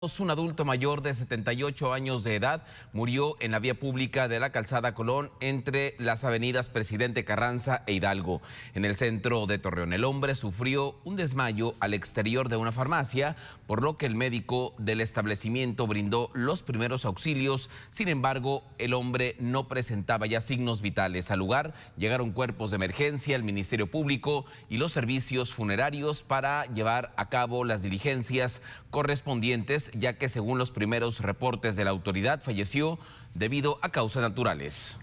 Un adulto mayor de 78 años de edad murió en la vía pública de la calzada Colón entre las avenidas Presidente Carranza e Hidalgo. En el centro de Torreón, el hombre sufrió un desmayo al exterior de una farmacia, por lo que el médico del establecimiento brindó los primeros auxilios. Sin embargo, el hombre no presentaba ya signos vitales. Al lugar llegaron cuerpos de emergencia, el Ministerio Público y los servicios funerarios para llevar a cabo las diligencias correspondientes ya que según los primeros reportes de la autoridad falleció debido a causas naturales.